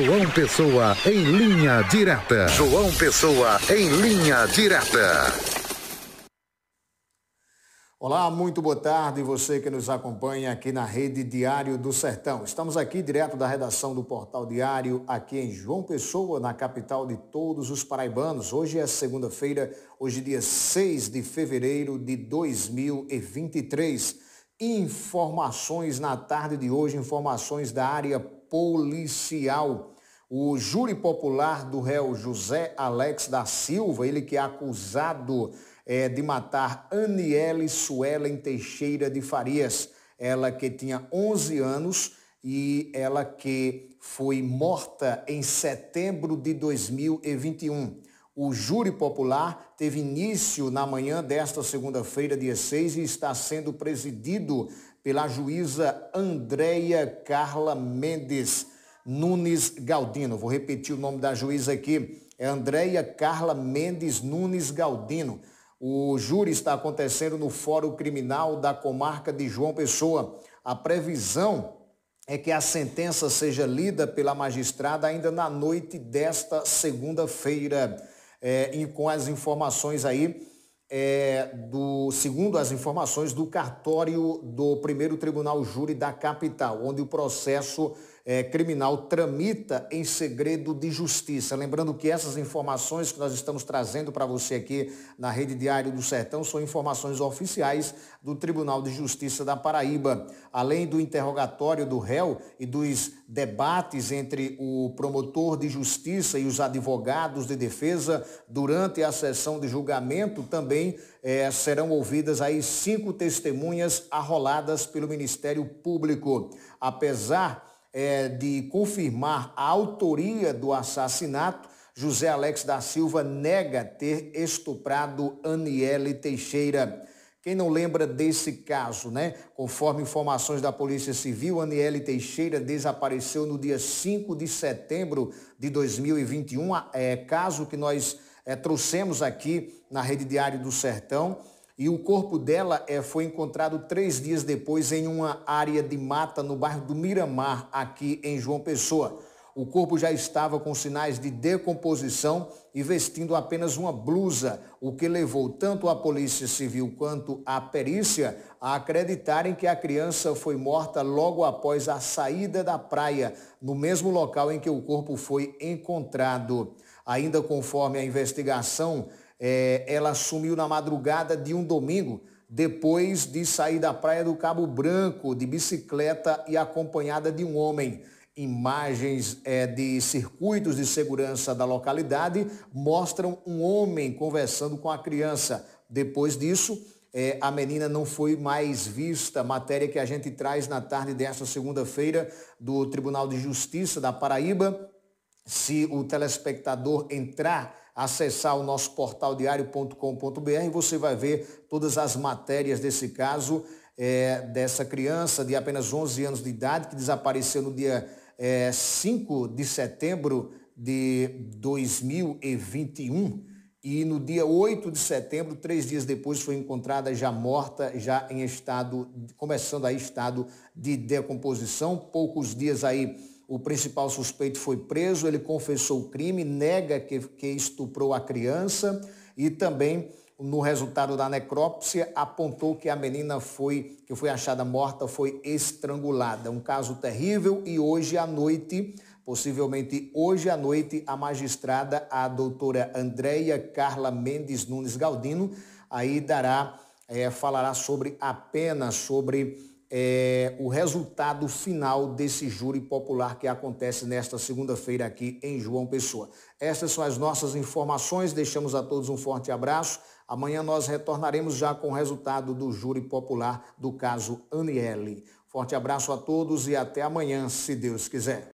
João Pessoa em linha direta. João Pessoa em linha direta. Olá, muito boa tarde você que nos acompanha aqui na rede Diário do Sertão. Estamos aqui direto da redação do Portal Diário, aqui em João Pessoa, na capital de todos os paraibanos. Hoje é segunda-feira, hoje dia 6 de fevereiro de 2023. Informações na tarde de hoje, informações da área policial. O júri popular do réu José Alex da Silva, ele que é acusado é, de matar Aniele Suelen Teixeira de Farias, ela que tinha 11 anos e ela que foi morta em setembro de 2021. O júri popular teve início na manhã desta segunda-feira, dia 6, e está sendo presidido pela juíza Andréia Carla Mendes Nunes Galdino. Vou repetir o nome da juíza aqui. É Andréia Carla Mendes Nunes Galdino. O júri está acontecendo no Fórum Criminal da Comarca de João Pessoa. A previsão é que a sentença seja lida pela magistrada ainda na noite desta segunda-feira. É, e com as informações aí é, do, segundo as informações, do cartório do primeiro tribunal júri da capital, onde o processo é, criminal tramita em segredo de justiça. Lembrando que essas informações que nós estamos trazendo para você aqui na Rede Diário do Sertão são informações oficiais do Tribunal de Justiça da Paraíba. Além do interrogatório do réu e dos debates entre o promotor de justiça e os advogados de defesa durante a sessão de julgamento, também é, serão ouvidas aí cinco testemunhas arroladas pelo Ministério Público. Apesar é, de confirmar a autoria do assassinato, José Alex da Silva nega ter estuprado Aniele Teixeira. Quem não lembra desse caso, né? Conforme informações da Polícia Civil, Aniele Teixeira desapareceu no dia 5 de setembro de 2021, é, caso que nós é, trouxemos aqui na Rede Diário do Sertão e o corpo dela é, foi encontrado três dias depois em uma área de mata no bairro do Miramar, aqui em João Pessoa. O corpo já estava com sinais de decomposição e vestindo apenas uma blusa, o que levou tanto a Polícia Civil quanto a perícia a acreditarem que a criança foi morta logo após a saída da praia, no mesmo local em que o corpo foi encontrado. Ainda conforme a investigação, é, ela sumiu na madrugada de um domingo, depois de sair da praia do Cabo Branco de bicicleta e acompanhada de um homem. Imagens é, de circuitos de segurança da localidade mostram um homem conversando com a criança. Depois disso, é, a menina não foi mais vista. Matéria que a gente traz na tarde desta segunda-feira do Tribunal de Justiça da Paraíba. Se o telespectador entrar acessar o nosso portal diário.com.br, você vai ver todas as matérias desse caso, é, dessa criança de apenas 11 anos de idade que desapareceu no dia é, 5 de setembro de 2021. E no dia 8 de setembro, três dias depois, foi encontrada já morta, já em estado, começando aí estado de decomposição. Poucos dias aí o principal suspeito foi preso, ele confessou o crime, nega que, que estuprou a criança e também no resultado da necrópsia apontou que a menina foi que foi achada morta foi estrangulada. Um caso terrível e hoje à noite, possivelmente hoje à noite, a magistrada, a doutora Andréia Carla Mendes Nunes Galdino, aí dará é, falará sobre a pena, sobre é, o resultado final desse júri popular que acontece nesta segunda-feira aqui em João Pessoa. Estas são as nossas informações, deixamos a todos um forte abraço. Amanhã nós retornaremos já com o resultado do júri popular do caso Aniele. Forte abraço a todos e até amanhã, se Deus quiser.